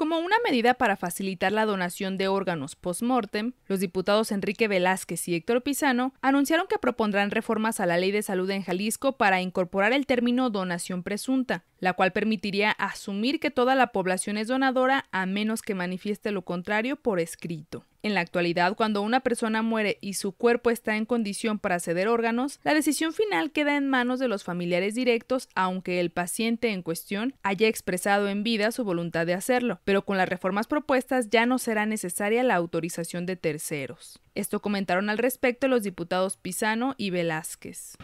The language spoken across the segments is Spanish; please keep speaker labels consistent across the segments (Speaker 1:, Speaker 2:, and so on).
Speaker 1: Como una medida para facilitar la donación de órganos post-mortem, los diputados Enrique Velázquez y Héctor Pizano anunciaron que propondrán reformas a la Ley de Salud en Jalisco para incorporar el término donación presunta, la cual permitiría asumir que toda la población es donadora a menos que manifieste lo contrario por escrito. En la actualidad, cuando una persona muere y su cuerpo está en condición para ceder órganos, la decisión final queda en manos de los familiares directos, aunque el paciente en cuestión haya expresado en vida su voluntad de hacerlo, pero con las reformas propuestas ya no será necesaria la autorización de terceros. Esto comentaron al respecto los diputados Pisano y Velázquez.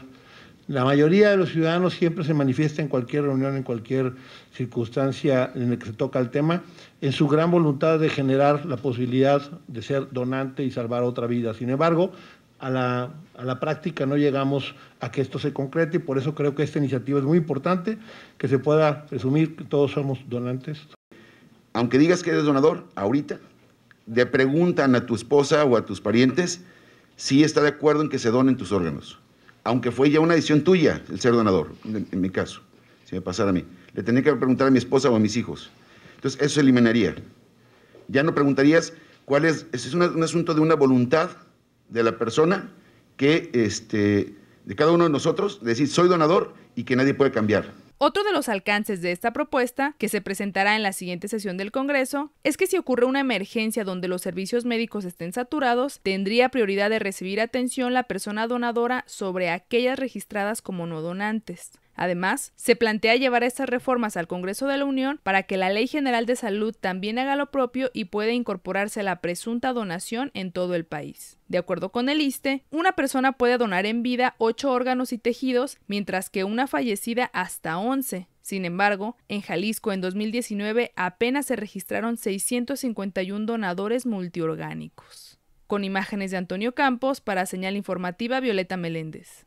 Speaker 2: La mayoría de los ciudadanos siempre se manifiesta en cualquier reunión, en cualquier circunstancia en la que se toca el tema, en su gran voluntad de generar la posibilidad de ser donante y salvar otra vida. Sin embargo, a la, práctica no llegamos a que esto se concrete y por eso creo que esta iniciativa es muy importante, que se pueda presumir que todos somos donantes.
Speaker 3: Aunque digas que eres donador, ahorita le preguntan a tu esposa o a tus parientes si está de acuerdo en que se donen tus órganos aunque fue ya una decisión tuya el ser donador, en, mi caso, si me pasara a mí. Le tendría que preguntar a mi esposa o a mis hijos. Entonces, eso se eliminaría. Ya no preguntarías cuál es, es un, asunto de una voluntad de la persona que, este, de cada uno de nosotros, decir, soy donador y que nadie puede cambiar.
Speaker 1: Otro de los alcances de esta propuesta, que se presentará en la siguiente sesión del Congreso, es que si ocurre una emergencia donde los servicios médicos estén saturados, tendría prioridad de recibir atención la persona donadora sobre aquellas registradas como no donantes. Además, se plantea llevar estas reformas al Congreso de la Unión para que la Ley General de Salud también haga lo propio y pueda incorporarse la presunta donación en todo el país. De acuerdo con el ISTE, una persona puede donar en vida ocho órganos y tejidos, mientras que una fallecida hasta 11. Sin embargo, en Jalisco en 2019 apenas se registraron 651 donadores multiorgánicos. Con imágenes de Antonio Campos para Señal Informativa Violeta Meléndez.